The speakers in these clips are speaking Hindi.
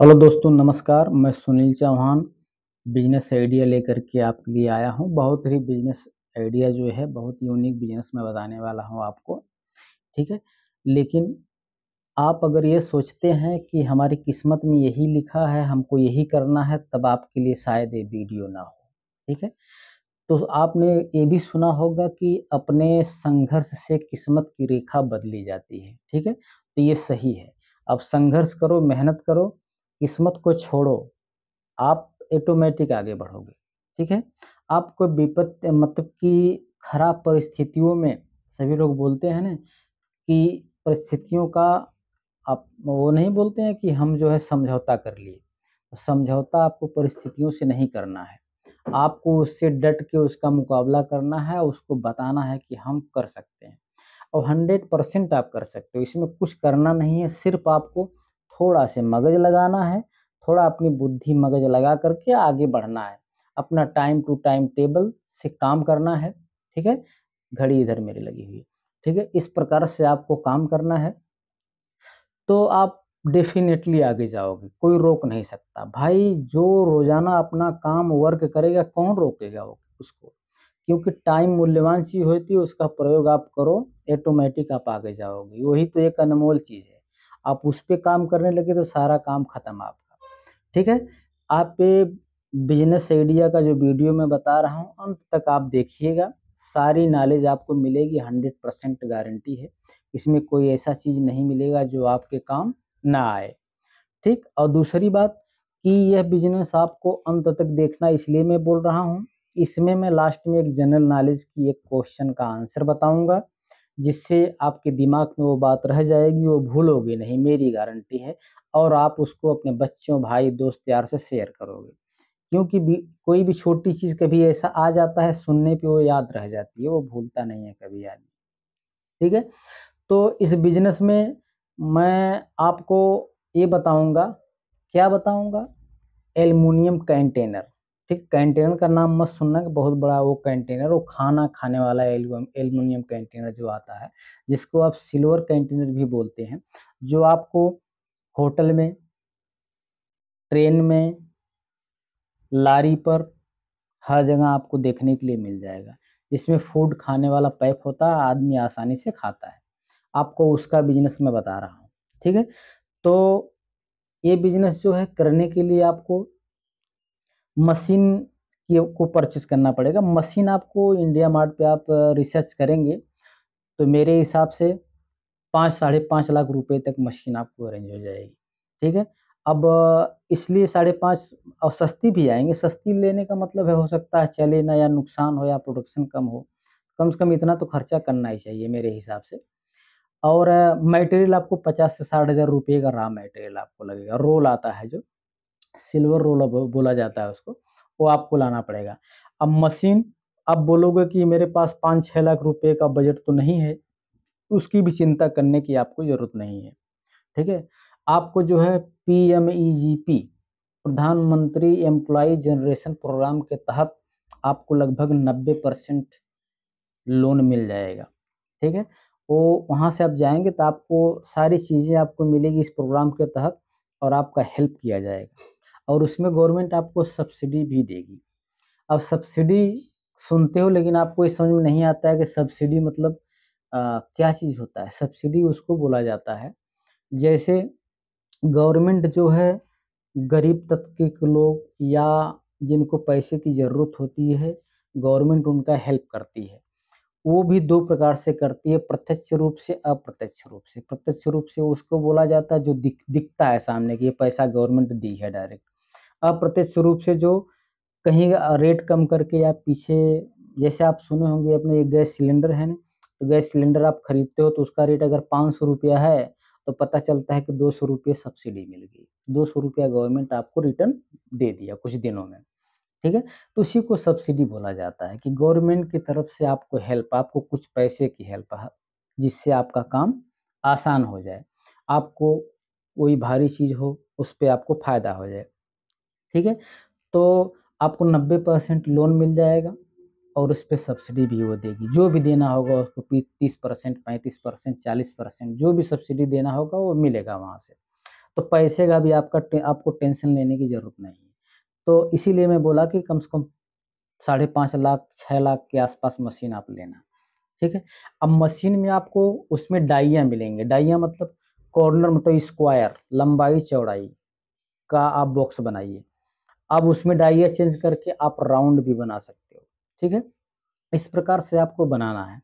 हेलो दोस्तों नमस्कार मैं सुनील चौहान बिजनेस आइडिया लेकर के आपके लिए आया हूँ बहुत ही बिजनेस आइडिया जो है बहुत यूनिक बिजनेस में बताने वाला हूँ आपको ठीक है लेकिन आप अगर ये सोचते हैं कि हमारी किस्मत में यही लिखा है हमको यही करना है तब आपके लिए शायद ये वीडियो ना हो ठीक है तो आपने ये भी सुना होगा कि अपने संघर्ष से किस्मत की रेखा बदली जाती है ठीक है तो ये सही है अब संघर्ष करो मेहनत करो किस्मत को छोड़ो आप ऑटोमेटिक आगे बढ़ोगे ठीक है आपको विपत्ति मतलब कि खराब परिस्थितियों में सभी लोग बोलते हैं ना कि परिस्थितियों का आप वो नहीं बोलते हैं कि हम जो है समझौता कर लिए समझौता आपको परिस्थितियों से नहीं करना है आपको उससे डट के उसका मुकाबला करना है उसको बताना है कि हम कर सकते हैं और हंड्रेड परसेंट आप कर सकते हो इसमें कुछ करना नहीं है सिर्फ आपको थोड़ा से मगज लगाना है थोड़ा अपनी बुद्धि मगज लगा करके आगे बढ़ना है अपना टाइम टू टाइम टेबल से काम करना है ठीक है घड़ी इधर मेरी लगी हुई है ठीक है इस प्रकार से आपको काम करना है तो आप डेफिनेटली आगे जाओगे कोई रोक नहीं सकता भाई जो रोज़ाना अपना काम वर्क करेगा कौन रोकेगा उसको क्योंकि टाइम मूल्यवान चीज़ होती है उसका प्रयोग आप करो ऑटोमेटिक आप आगे जाओगे वही तो एक अनमोल चीज़ है आप उस पर काम करने लगे तो सारा काम ख़त्म आपका ठीक है आप पे बिजनेस आइडिया का जो वीडियो मैं बता रहा हूँ अंत तक आप देखिएगा सारी नॉलेज आपको मिलेगी हंड्रेड परसेंट गारंटी है इसमें कोई ऐसा चीज़ नहीं मिलेगा जो आपके काम ना आए ठीक और दूसरी बात कि यह बिजनेस आपको अंत तक देखना इसलिए मैं बोल रहा हूँ इसमें मैं लास्ट में एक जनरल नॉलेज की एक क्वेश्चन का आंसर बताऊँगा जिससे आपके दिमाग में वो बात रह जाएगी वो भूलोगे नहीं मेरी गारंटी है और आप उसको अपने बच्चों भाई दोस्त यार से शेयर करोगे क्योंकि भी कोई भी छोटी चीज़ कभी ऐसा आ जाता है सुनने पे वो याद रह जाती है वो भूलता नहीं है कभी आदमी ठीक है तो इस बिजनेस में मैं आपको ये बताऊंगा क्या बताऊंगा एलमिनियम कंटेनर ठीक कंटेनर का नाम मत सुनना कि बहुत बड़ा वो कंटेनर वो खाना खाने वाला एल्यूमिनियम कंटेनर जो आता है जिसको आप सिल्वर कंटेनर भी बोलते हैं जो आपको होटल में ट्रेन में लारी पर हर जगह आपको देखने के लिए मिल जाएगा इसमें फूड खाने वाला पैक होता है आदमी आसानी से खाता है आपको उसका बिजनेस मैं बता रहा हूँ ठीक है तो ये बिजनेस जो है करने के लिए आपको मशीन की को परचेज करना पड़ेगा मशीन आपको इंडिया मार्ट पे आप रिसर्च करेंगे तो मेरे हिसाब से पाँच साढ़े पाँच लाख रुपए तक मशीन आपको अरेंज हो जाएगी ठीक है अब इसलिए साढ़े पाँच और सस्ती भी आएंगे सस्ती लेने का मतलब है हो सकता है चले ना या नुकसान हो या प्रोडक्शन कम हो कम से कम इतना तो खर्चा करना ही चाहिए मेरे हिसाब से और मटेरियल आपको पचास से साठ हज़ार रुपये का रॉ मटेरियल आपको लगेगा रोल आता है जो सिल्वर रोल बोला जाता है उसको वो आपको लाना पड़ेगा अब मशीन आप बोलोगे कि मेरे पास पाँच छः लाख रुपए का बजट तो नहीं है उसकी भी चिंता करने की आपको ज़रूरत नहीं है ठीक है आपको जो है P M E G P प्रधानमंत्री एम्प्लॉय जनरेशन प्रोग्राम के तहत आपको लगभग नब्बे परसेंट लोन मिल जाएगा ठीक है वो वहाँ से आप जाएंगे तो आपको सारी चीज़ें आपको मिलेगी इस प्रोग्राम के तहत और आपका हेल्प किया जाएगा और उसमें गवर्नमेंट आपको सब्सिडी भी देगी अब सब्सिडी सुनते हो लेकिन आपको ये समझ में नहीं आता है कि सब्सिडी मतलब आ, क्या चीज़ होता है सब्सिडी उसको बोला जाता है जैसे गवर्नमेंट जो है गरीब तबके के लोग या जिनको पैसे की ज़रूरत होती है गवर्नमेंट उनका हेल्प करती है वो भी दो प्रकार से करती है प्रत्यक्ष रूप से अप्रत्यक्ष रूप से प्रत्यक्ष रूप से उसको बोला जाता है जो दिख दिखता है सामने कि ये पैसा गवर्नमेंट दी है डायरेक्ट अप्रत्यक्ष रूप से जो कहीं रेट कम करके या पीछे जैसे आप सुने होंगे अपने एक गैस सिलेंडर है ना तो गैस सिलेंडर आप खरीदते हो तो उसका रेट अगर पाँच सौ रुपया है तो पता चलता है कि दो सौ रुपये सब्सिडी मिल गई दो सौ रुपया गवर्नमेंट आपको रिटर्न दे दिया कुछ दिनों में ठीक है तो उसी को सब्सिडी बोला जाता है कि गवर्नमेंट की तरफ से आपको हेल्प आपको कुछ पैसे की हेल्प हाँ, जिससे आपका काम आसान हो जाए आपको कोई भारी चीज़ हो उस पर आपको फ़ायदा हो जाए ठीक है तो आपको नब्बे परसेंट लोन मिल जाएगा और उस पर सब्सिडी भी वो देगी जो भी देना होगा उसको तीस परसेंट पैंतीस परसेंट चालीस परसेंट जो भी सब्सिडी देना होगा वो मिलेगा वहाँ से तो पैसे का भी आपका आपको टेंशन लेने की ज़रूरत नहीं है तो इसीलिए मैं बोला कि कम से कम साढ़े पाँच लाख छः लाख के आसपास मशीन आप लेना ठीक है अब मशीन में आपको उसमें डाइया मिलेंगे डाइया मतलब कॉर्नर मतलब स्क्वायर लंबाई चौड़ाई का आप बॉक्स बनाइए अब उसमें डाइया चेंज करके आप राउंड भी बना सकते हो ठीक है इस प्रकार से आपको बनाना है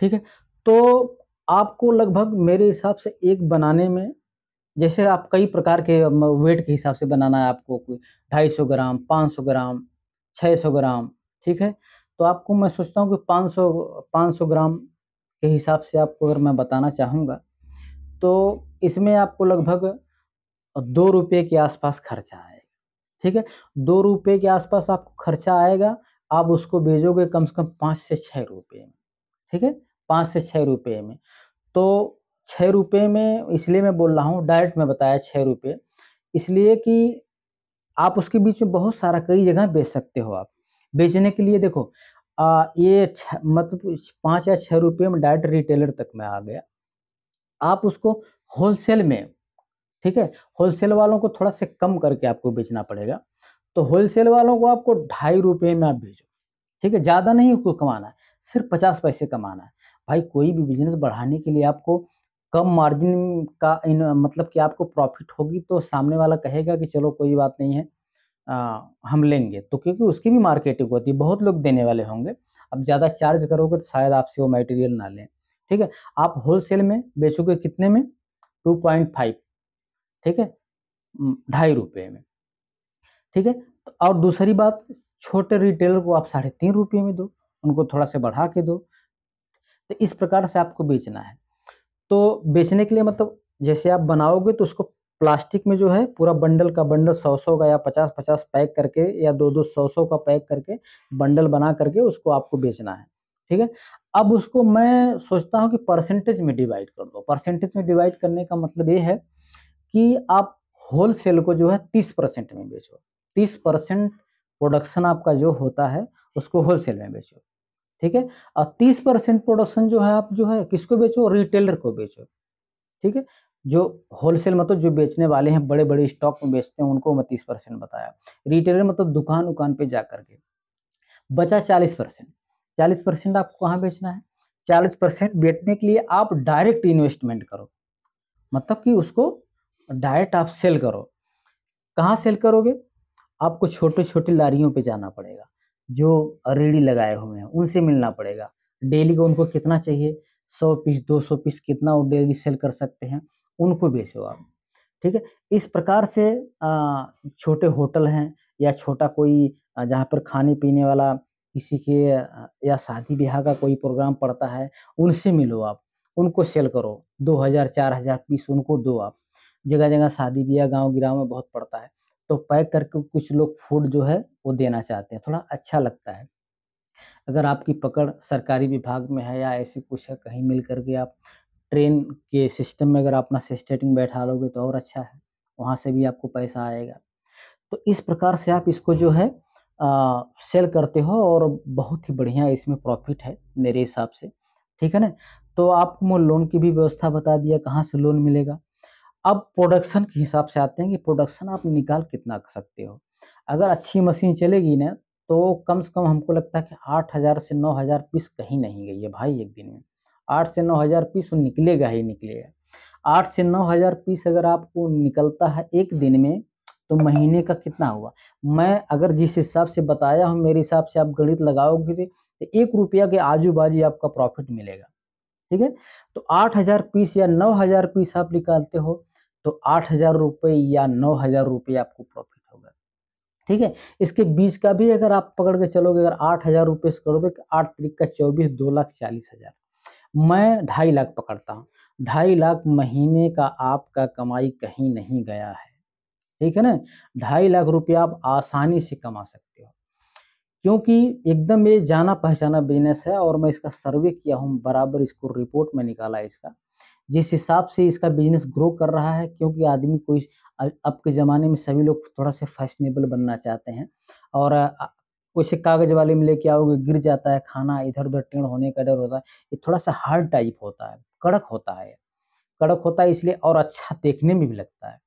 ठीक है तो आपको लगभग मेरे हिसाब से एक बनाने में जैसे आप कई प्रकार के वेट के हिसाब से बनाना है आपको कोई ढाई सौ ग्राम पाँच सौ ग्राम छः सौ ग्राम ठीक है तो आपको मैं सोचता हूँ कि पाँच सौ पाँच सौ ग्राम के हिसाब से आपको अगर मैं बताना चाहूँगा तो इसमें आपको लगभग दो रुपये के आसपास खर्चा आएगा ठीक है दो रुपये के आसपास आपको खर्चा आएगा आप उसको बेचोगे कम से कम पाँच से छः रुपये में ठीक है पाँच से छः रुपये में तो छः रुपये में इसलिए मैं बोल रहा हूँ डायरेक्ट में बताया छः रुपये इसलिए कि आप उसके बीच में बहुत सारा कई जगह बेच सकते हो आप बेचने के लिए देखो आ, ये मतलब पाँच या छः रुपये में डायरेक्ट रिटेलर तक में आ गया आप उसको होलसेल में ठीक है होलसेल वालों को थोड़ा से कम करके आपको बेचना पड़ेगा तो होलसेल वालों को आपको ढाई रुपये में आप भेजो ठीक है ज़्यादा नहीं उसको कमाना है सिर्फ पचास पैसे कमाना है भाई कोई भी बिजनेस बढ़ाने के लिए आपको कम मार्जिन का इन मतलब कि आपको प्रॉफिट होगी तो सामने वाला कहेगा कि चलो कोई बात नहीं है आ, हम लेंगे तो क्योंकि उसकी भी मार्केटिंग होती है बहुत लोग देने वाले होंगे अब ज़्यादा चार्ज करोगे तो शायद आपसे वो मटेरियल ना लें ठीक है आप होलसेल में बेचोगे कितने में टू पॉइंट फाइव ठीक है ढाई रुपये में ठीक है तो और दूसरी बात छोटे रिटेलर को आप साढ़े तीन रुपये में दो उनको थोड़ा से बढ़ा के दो तो इस प्रकार से आपको बेचना है तो बेचने के लिए मतलब जैसे आप बनाओगे तो उसको प्लास्टिक में जो है पूरा बंडल का बंडल सौ सौ का या पचास पचास पैक करके या दो दो सौ सौ का पैक करके बंडल बना करके उसको आपको बेचना है ठीक है अब उसको मैं सोचता हूँ कि परसेंटेज में डिवाइड कर दो परसेंटेज में डिवाइड करने का मतलब ये है कि आप होल सेल को जो है तीस परसेंट में बेचो तीस परसेंट प्रोडक्शन आपका जो होता है उसको होल सेल में बेचो ठीक है और तीस परसेंट प्रोडक्शन जो है आप जो है किसको बेचो रिटेलर को बेचो ठीक है जो होलसेल मतलब जो बेचने वाले हैं बड़े बड़े स्टॉक में बेचते हैं उनको मैं तीस परसेंट बताया रिटेलर मतलब दुकान उकान पे जा करके बचा चालीस परसेंट चालीस परसेंट आपको कहाँ बेचना है चालीस परसेंट बेचने के लिए आप डायरेक्ट इन्वेस्टमेंट करो मतलब कि उसको डायरेक्ट आप सेल करो कहाँ सेल करोगे आपको छोटे छोटे लारियों पे जाना पड़ेगा जो रेडी लगाए हुए हैं उनसे मिलना पड़ेगा डेली को उनको कितना चाहिए सौ पीस दो सौ पीस कितना वो डेली सेल कर सकते हैं उनको बेचो आप ठीक है इस प्रकार से छोटे होटल हैं या छोटा कोई जहाँ पर खाने पीने वाला किसी के या शादी ब्याह का कोई प्रोग्राम पड़ता है उनसे मिलो आप उनको सेल करो दो हज़ार चार हज़ार पीस उनको दो आप जगह जगह शादी ब्याह गाँव गिराव में बहुत पड़ता है तो पैक करके कुछ लोग फूड जो है वो देना चाहते हैं थोड़ा अच्छा लगता है अगर आपकी पकड़ सरकारी विभाग में है या ऐसी कुछ है कहीं मिल करके आप ट्रेन के सिस्टम में अगर अपना सिस्टेटिंग बैठा लोगे तो और अच्छा है वहाँ से भी आपको पैसा आएगा तो इस प्रकार से आप इसको जो है आ, सेल करते हो और बहुत ही बढ़िया इसमें प्रॉफिट है मेरे हिसाब से ठीक है ना तो आपको मैं लोन की भी व्यवस्था बता दिया कहाँ से लोन मिलेगा अब प्रोडक्शन के हिसाब से आते हैं कि प्रोडक्शन आप निकाल कितना कर सकते हो अगर अच्छी मशीन चलेगी ना तो कम से कम हमको लगता है कि आठ हज़ार से नौ हज़ार पीस कहीं नहीं गई है भाई एक दिन में आठ से नौ हज़ार पीस वो निकलेगा ही निकलेगा आठ से नौ हज़ार पीस अगर आपको निकलता है एक दिन में तो महीने का कितना हुआ मैं अगर जिस हिसाब से बताया हूँ मेरे हिसाब से आप गणित लगाओगे तो एक रुपया के आजू बाजू आपका प्रॉफिट मिलेगा ठीक है तो आठ हज़ार पीस या नौ हज़ार पीस आप निकालते हो तो आठ हजार रुपये या नौ हजार रुपये आपको प्रॉफिट होगा ठीक है इसके बीच का भी अगर आप पकड़ के चलोगे अगर आठ हजार रुपये से करोगे तो आठ तरीक का चौबीस दो लाख चालीस हजार मैं ढाई लाख पकड़ता हूँ ढाई लाख महीने का आपका कमाई कहीं नहीं गया है ठीक है ना ढाई लाख रुपये आप आसानी से कमा सकते हो क्योंकि एकदम ये जाना पहचाना बिजनेस है और मैं इसका सर्वे किया हूँ बराबर इसको रिपोर्ट में निकाला इसका जिस हिसाब से इसका बिजनेस ग्रो कर रहा है क्योंकि आदमी कोई अब के ज़माने में सभी लोग थोड़ा सा फैशनेबल बनना चाहते हैं और वैसे कागज़ वाले में लेके आओगे गिर जाता है खाना इधर उधर टेढ़ होने का डर होता है ये थोड़ा सा हार्ड टाइप होता है कड़क होता है कड़क होता है इसलिए और अच्छा देखने में भी लगता है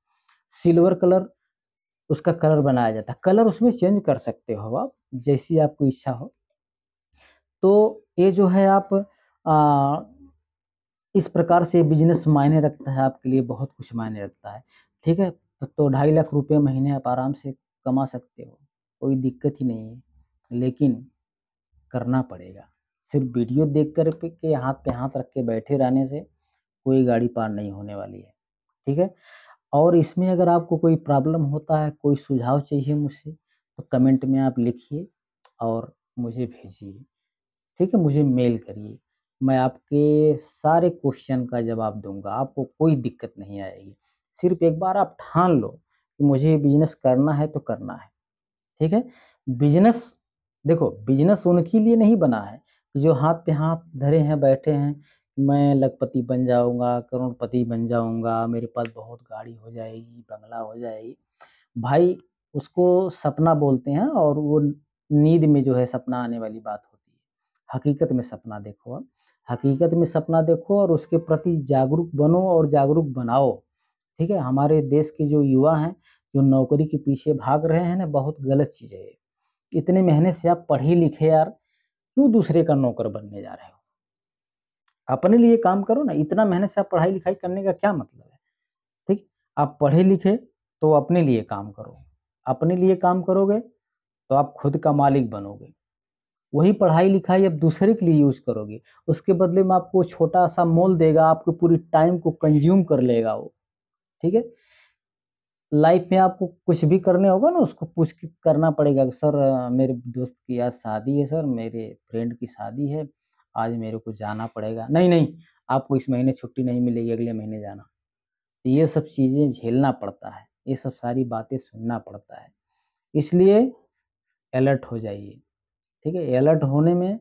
सिल्वर कलर उसका कलर बनाया जाता है कलर उसमें चेंज कर सकते हो आप जैसी आपको इच्छा हो तो ये जो है आप आ, इस प्रकार से बिजनेस मायने रखता है आपके लिए बहुत कुछ मायने रखता है ठीक है तो ढाई लाख रुपये महीने आप आराम से कमा सकते हो कोई दिक्कत ही नहीं है लेकिन करना पड़ेगा सिर्फ वीडियो देख कर के हाथ पे हाथ रख के बैठे रहने से कोई गाड़ी पार नहीं होने वाली है ठीक है और इसमें अगर आपको कोई प्रॉब्लम होता है कोई सुझाव चाहिए मुझसे तो कमेंट में आप लिखिए और मुझे भेजिए ठीक है मुझे मेल करिए मैं आपके सारे क्वेश्चन का जवाब दूंगा आपको कोई दिक्कत नहीं आएगी सिर्फ एक बार आप ठान लो कि मुझे बिजनेस करना है तो करना है ठीक है बिजनेस देखो बिजनेस उनके लिए नहीं बना है जो हाथ पे हाथ धरे हैं बैठे हैं मैं लखपति बन जाऊंगा करोड़पति बन जाऊंगा मेरे पास बहुत गाड़ी हो जाएगी बंगला हो जाएगी भाई उसको सपना बोलते हैं और वो नींद में जो है सपना आने वाली बात होती है हकीकत में सपना देखो आप हकीकत में सपना देखो और उसके प्रति जागरूक बनो और जागरूक बनाओ ठीक है हमारे देश के जो युवा हैं जो नौकरी के पीछे भाग रहे हैं ना बहुत गलत चीज़ है इतने मेहनत से आप पढ़े लिखे यार क्यों दूसरे का नौकर बनने जा रहे हो अपने लिए काम करो ना इतना मेहनत से आप पढ़ाई लिखाई करने का क्या मतलब है ठीक आप पढ़े लिखे तो अपने लिए काम करो अपने लिए काम करोगे तो आप खुद का मालिक बनोगे वही पढ़ाई लिखाई अब दूसरे के लिए यूज़ करोगे उसके बदले में आपको छोटा सा मोल देगा आपको पूरी टाइम को कंज्यूम कर लेगा वो ठीक है लाइफ में आपको कुछ भी करने होगा ना उसको पूछ के करना पड़ेगा सर मेरे दोस्त की आज शादी है सर मेरे फ्रेंड की शादी है आज मेरे को जाना पड़ेगा नहीं नहीं आपको इस महीने छुट्टी नहीं मिलेगी अगले महीने जाना तो ये सब चीज़ें झेलना पड़ता है ये सब सारी बातें सुनना पड़ता है इसलिए अलर्ट हो जाइए ठीक है अलर्ट होने में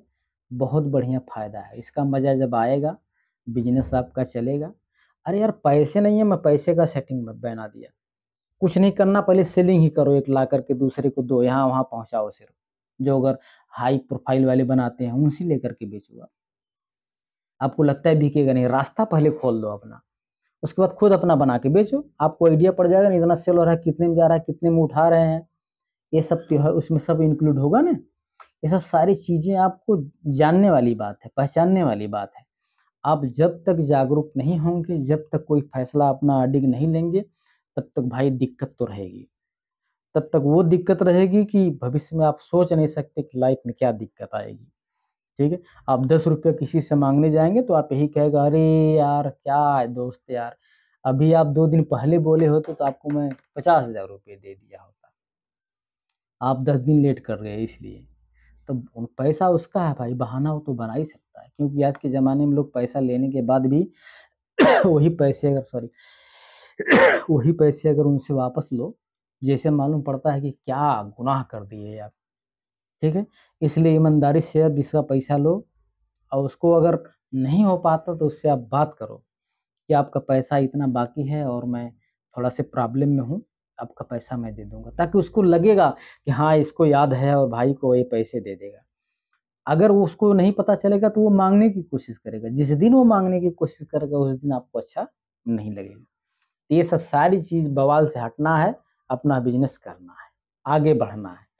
बहुत बढ़िया फ़ायदा है इसका मज़ा जब आएगा बिजनेस आपका चलेगा अरे यार पैसे नहीं है मैं पैसे का सेटिंग में बना दिया कुछ नहीं करना पहले सेलिंग ही करो एक ला करके दूसरे को दो यहाँ वहाँ पहुँचाओ सिर्फ जो अगर हाई प्रोफाइल वाले बनाते हैं उनसे लेकर के बेचूंगा आपको लगता है बिकेगा नहीं रास्ता पहले खोल दो अपना उसके बाद खुद अपना बना के बेचो आपको आइडिया पड़ जाएगा नहीं इतना सेल हो रहा है कितने में जा रहा है कितने में उठा रहे हैं ये सब त्योहार उसमें सब इंक्लूड होगा ना ये सब सारी चीज़ें आपको जानने वाली बात है पहचानने वाली बात है आप जब तक जागरूक नहीं होंगे जब तक कोई फैसला अपना अडिग नहीं लेंगे तब तक भाई दिक्कत तो रहेगी तब तक वो दिक्कत रहेगी कि भविष्य में आप सोच नहीं सकते कि लाइफ में क्या दिक्कत आएगी ठीक है आप दस रुपये किसी से मांगने जाएंगे तो आप यही कहेगा अरे यार क्या है दोस्त यार अभी आप दो दिन पहले बोले होते तो आपको मैं पचास हज़ार रुपये दे दिया होता आप दस दिन लेट कर रहे हैं इसलिए तो पैसा उसका है भाई बहाना हो तो बना ही सकता है क्योंकि आज के ज़माने में लोग पैसा लेने के बाद भी वही पैसे अगर सॉरी वही पैसे अगर उनसे वापस लो जैसे मालूम पड़ता है कि क्या गुनाह कर दिए आप ठीक है इसलिए ईमानदारी से अब इसका पैसा लो और उसको अगर नहीं हो पाता तो उससे आप बात करो कि आपका पैसा इतना बाकी है और मैं थोड़ा से प्रॉब्लम में हूँ आपका पैसा मैं दे दूंगा ताकि उसको लगेगा कि हाँ इसको याद है और भाई को ये पैसे दे देगा अगर उसको नहीं पता चलेगा तो वो मांगने की कोशिश करेगा जिस दिन वो मांगने की कोशिश करेगा उस दिन आपको अच्छा नहीं लगेगा तो ये सब सारी चीज़ बवाल से हटना है अपना बिजनेस करना है आगे बढ़ना है